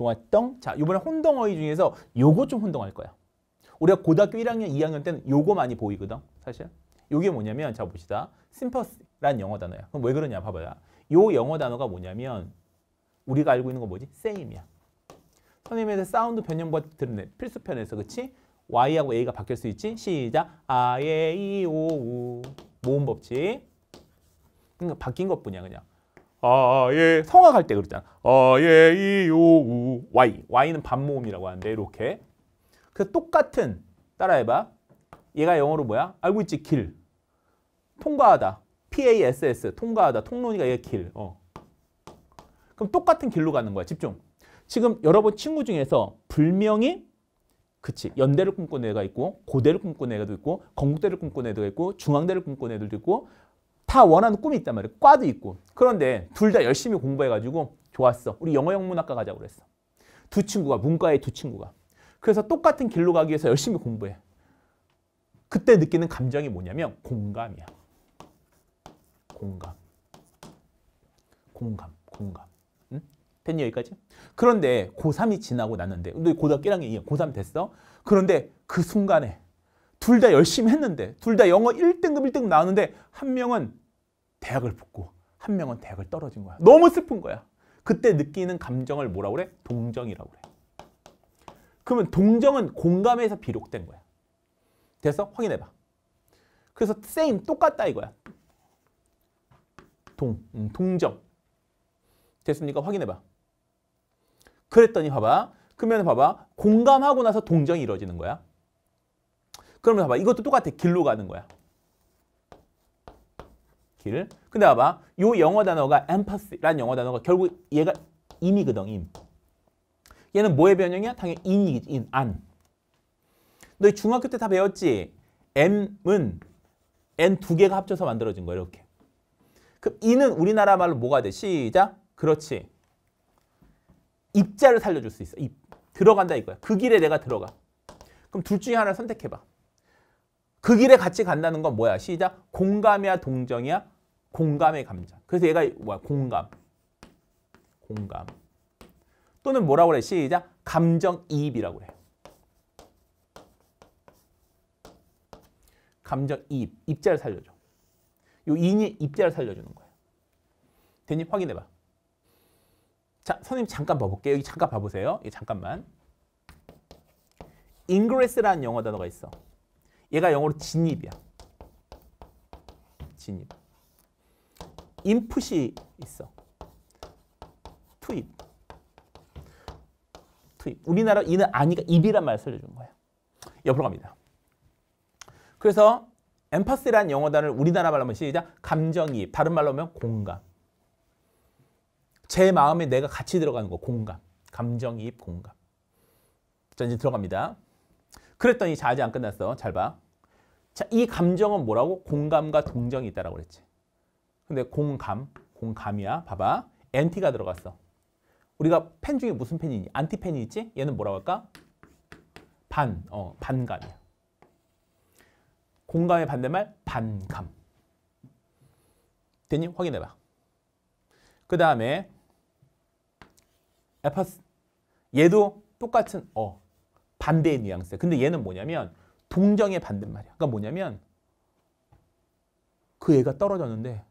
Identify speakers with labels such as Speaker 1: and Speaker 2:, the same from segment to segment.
Speaker 1: 종활동. 자, 이번에 혼동어휘 중에서 요거 좀 혼동할 거야. 우리가 고등학교 1학년, 2학년 때는 요거 많이 보이거든, 사실. 요게 뭐냐면, 자, 봅시다. 심퍼스란 영어 단어야. 그럼 왜 그러냐, 봐봐요. 요 영어 단어가 뭐냐면, 우리가 알고 있는 거 뭐지? 세임이야. 선생님에서 사운드 변형법 들은 필수편에서, 그치? Y하고 A가 바뀔 수 있지? 시작. 아, 예, 이, 오, 우. 모음 법칙. 그러니까 바뀐 것뿐이야, 그냥. 아예 성악할 때 그랬잖아. 아예 이오우 와이 와이는 반모음이라고 하는데 이렇게. 그 똑같은 따라해봐. 얘가 영어로 뭐야? 알고 있지 길. 통과하다. PASS 통과하다. 통로니까 얘 길. 어. 그럼 똑같은 길로 가는 거야. 집중. 지금 여러분 친구 중에서 불명이 그치 연대를 꿈꾼 애가 있고 고대를 꿈꾼 애가 있고 건국대를 꿈꾼 애도 있고 중앙대를 꿈꾼 애들도 있고 다 원하는 꿈이 있단 말이에요. 과도 있고. 그런데 둘 다 열심히 공부해가지고 좋았어. 우리 영어 영문학과 가자고 그랬어. 두 친구가, 문과의 두 친구가. 그래서 똑같은 길로 가기 위해서 열심히 공부해. 그때 느끼는 감정이 뭐냐면 공감이야. 공감. 공감, 공감. 응? 됐니 여기까지? 그런데 고3이 지나고 났는데 너 고등학교 1학년이야. 고3 됐어? 그런데 그 순간에 둘 다 열심히 했는데 둘 다 영어 1등급 1등급 나왔는데 한 명은 대학을 붙고 한 명은 대학을 떨어진 거야. 음. 너무 슬픈 거야. 그때 느끼는 감정을 뭐라 그래? 동정이라고 그래. 그러면 동정은 공감에서 비록된 거야. 됐어? 확인해봐. 그래서 same 똑같다 이거야. 동, 음, 동정. 됐습니까? 확인해봐. 그랬더니 봐봐. 그러면 봐봐. 공감하고 나서 동정이 이루어지는 거야. 그러면 봐봐. 이것도 똑같아. 길로 가는 거야. 길. 근데 봐봐. 요 영어 단어가 empathy란 영어 단어가 결국 얘가 인이거든, 인. 얘는 뭐의 변형이야? 당연히 인이 인, 안. 너희 중학교 때 다 배웠지? M은 N 두 개가 합쳐서 만들어진 거야, 이렇게. 그럼 이는 우리나라 말로 뭐가 돼? 시작. 그렇지. 입자를 살려줄 수 있어. 입. 들어간다 이거야. 그 길에 내가 들어가. 그럼 둘 중에 하나를 선택해봐. 그 길에 같이 간다는 건 뭐야? 시작. 공감이야, 동정이야? 공감의 감정. 그래서 얘가 뭐야? 공감. 공감. 또는 뭐라고 그래? 시작. 감정이입이라고 그래. 감정이입. 입자를 살려줘. 요 인이 입자를 살려주는 거야. 대니 확인해봐. 자, 선생님 잠깐 봐볼게요. 여기 잠깐 봐보세요. 여 예, 잠깐만. ingress라는 영어 단어가 있어. 얘가 영어로 진입이야. 진입. 인풋이 있어. 투입. 투입. 우리나라 이는 아니가 입이란 말 살려준 거야. 옆으로 갑니다. 그래서 엠파스란 영어단을 우리나라 말로 하면 시작 감정이입. 다른 말로 하면 공감. 제 마음에 내가 같이 들어가는 거 공감. 감정이입 공감. 자 이제 들어갑니다. 그랬더니 자, 아직 안 끝났어. 잘 봐. 자, 이 감정은 뭐라고? 공감과 동정이 있다라고 그랬지. 근데 공감, 공감이야. 봐봐. 엔티가 들어갔어. 우리가 펜 중에 무슨 펜이니? 있 안티펜이 있지? 얘는 뭐라고 할까? 반, 어, 반감이야. 공감의 반대말 반감. 됐니? 확인해봐. 그 다음에 에파스 얘도 똑같은 어 반대의 뉘앙스. 근데 얘는 뭐냐면 동정의 반대말이야. 그러니까 뭐냐면 그 애가 떨어졌는데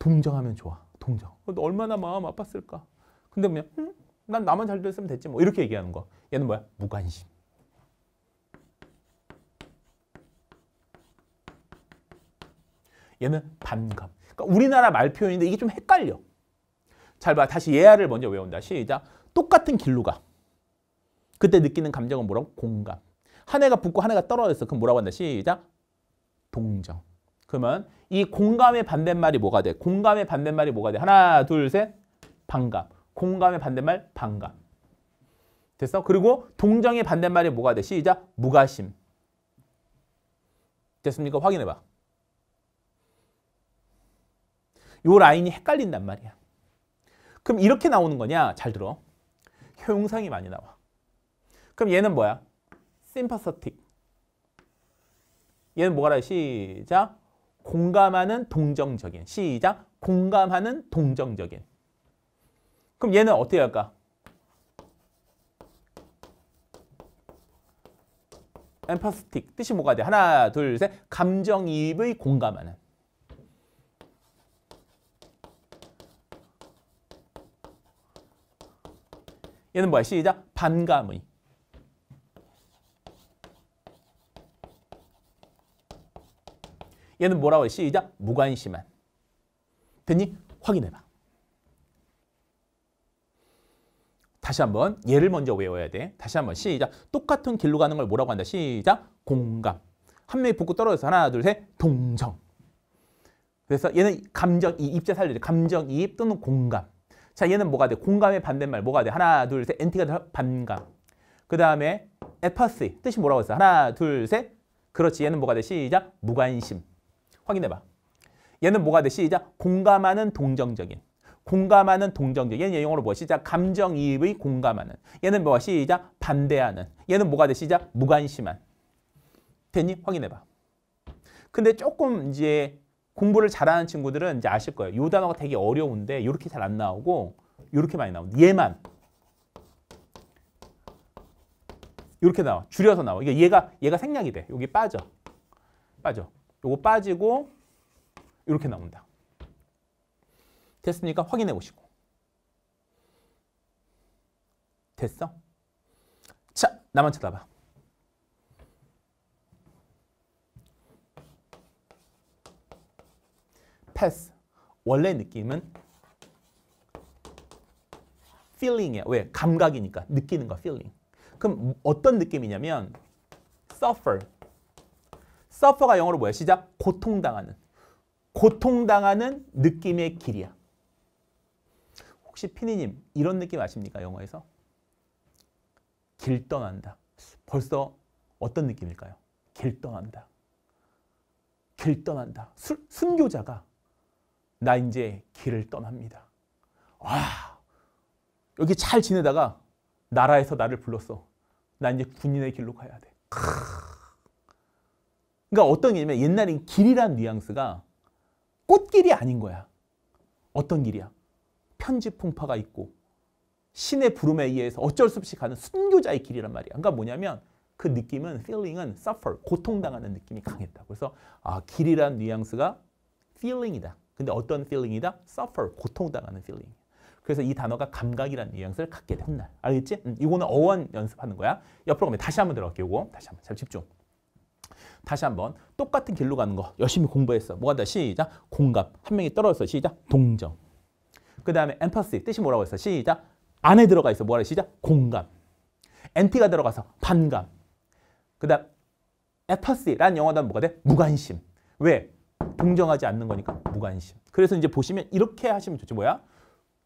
Speaker 1: 동정하면 좋아. 동정. 얼마나 마음 아팠을까. 근데 뭐냐? 음, 난 나만 잘 됐으면 됐지 뭐 이렇게 얘기하는 거. 얘는 뭐야? 무관심. 얘는 반감. 그러니까 우리나라 말 표현인데 이게 좀 헷갈려. 잘 봐. 다시 예화를 먼저 외운다. 시작. 똑같은 길로 가. 그때 느끼는 감정은 뭐라고? 공감. 한 해가 붙고 한 해가 떨어졌어. 그럼 뭐라고 한다? 시작. 동정. 그러면 이 공감의 반대말이 뭐가 돼? 공감의 반대말이 뭐가 돼? 하나, 둘, 셋. 반감. 공감의 반대말 반감. 됐어? 그리고 동정의 반대말이 뭐가 돼? 시작. 무가심. 됐습니까? 확인해봐. 요 라인이 헷갈린단 말이야. 그럼 이렇게 나오는 거냐? 잘 들어. 효용상이 많이 나와. 그럼 얘는 뭐야? 심파서틱. 얘는 뭐라 해? 시작. 공감하는 동정적인. 시작. 공감하는 동정적인. 그럼 얘는 어떻게 할까? 엠파스틱 뜻이 뭐가 돼? 하나, 둘, 셋. 감정이입의 공감하는. 얘는 뭐야? 시작. 반감의. 얘는 뭐라고 해? 시작. 무관심한. 됐니? 확인해봐. 다시 한번 얘를 먼저 외워야 돼. 다시 한번 시작. 똑같은 길로 가는 걸 뭐라고 한다? 시작. 공감. 한 명이 붙고 떨어져서 하나 둘셋 동정. 그래서 얘는 감정 이 입자 살려야 돼. 감정 이입 또는 공감. 자 얘는 뭐가 돼? 공감의 반대말 뭐가 돼? 하나 둘셋 엔티가 돼 반감. 그 다음에 에파시 뜻이 뭐라고 했어? 하나 둘 셋. 그렇지 얘는 뭐가 돼? 시작 무관심. 확인해봐. 얘는 뭐가 돼? 시작. 공감하는 동정적인. 공감하는 동정적인. 얘는 영어로 뭐? 시작. 감정이입의 공감하는. 얘는 뭐? 가 시작. 반대하는. 얘는 뭐가 돼? 시작. 무관심한. 됐니? 확인해봐. 근데 조금 이제 공부를 잘하는 친구들은 이제 아실 거예요. 요 단어가 되게 어려운데 이렇게 잘 안 나오고 이렇게 많이 나오는데 얘만. 이렇게 나와. 줄여서 나와. 이게 얘가 얘가 생략이 돼. 여기 빠져. 빠져. 요거 빠지고 이렇게 나온다. 됐습니까? 확인해 보시고. 됐어? 자, 나만 쳐다봐. 패스. 원래 느낌은 feeling이야. 왜? 감각이니까. 느끼는 거, feeling. 그럼 어떤 느낌이냐면 suffer, 서퍼가 영어로 뭐야? 시작. 고통당하는. 고통당하는 느낌의 길이야. 혹시 피니님 이런 느낌 아십니까? 영어에서? 길 떠난다. 벌써 어떤 느낌일까요? 길 떠난다. 길 떠난다. 술, 순교자가 나 이제 길을 떠납니다. 와 여기 잘 지내다가 나라에서 나를 불렀어. 나 이제 군인의 길로 가야 돼. 크으. 그러니까 어떤 이냐면 옛날엔 길이란 뉘앙스가 꽃길이 아닌 거야. 어떤 길이야? 편지 풍파가 있고 신의 부름에 의해서 어쩔 수 없이 가는 순교자의 길이란 말이야. 그러니까 뭐냐면 그 느낌은, feeling은 suffer, 고통당하는 느낌이 강했다. 그래서 아 길이란 뉘앙스가 feeling이다. 근데 어떤 feeling이다? suffer, 고통당하는 feeling. 그래서 이 단어가 감각이라는 뉘앙스를 갖게 된 날. 알겠지? 음, 이거는 어원 연습하는 거야. 옆으로 가면 다시 한번 들어갈게요. 이거. 다시 한번 잘 집중. 다시 한번 똑같은 길로 가는 거 열심히 공부했어. 뭐가 다 시작. 공감. 한 명이 떨어졌어. 시작. 동정. 그 다음에 e m p 뜻이 뭐라고 했어? 시작. 안에 들어가 있어. 뭐라 시작. 공감. 엔티가 들어가서 반감. 그 다음 a p a 라는 영어단 뭐가 돼? 무관심. 왜? 동정하지 않는 거니까 무관심. 그래서 이제 보시면 이렇게 하시면 좋죠. 뭐야?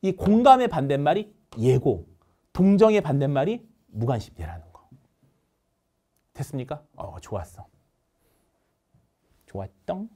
Speaker 1: 이 공감의 반대말이 예고, 동정의 반대말이 무관심이라는 거. 됐습니까? 어, 좋았어. soit